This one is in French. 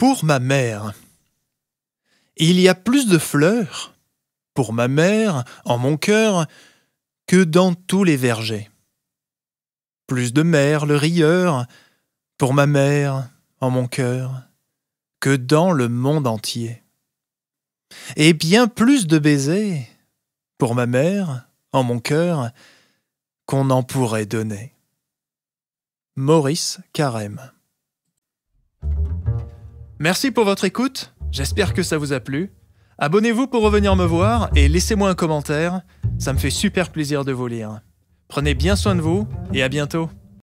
Pour ma mère. Il y a plus de fleurs, pour ma mère, en mon cœur, que dans tous les vergers. Plus de le rieur, pour ma mère, en mon cœur, que dans le monde entier. Et bien plus de baisers, pour ma mère, en mon cœur, qu'on en pourrait donner. Maurice Carême Merci pour votre écoute, j'espère que ça vous a plu. Abonnez-vous pour revenir me voir et laissez-moi un commentaire, ça me fait super plaisir de vous lire. Prenez bien soin de vous et à bientôt.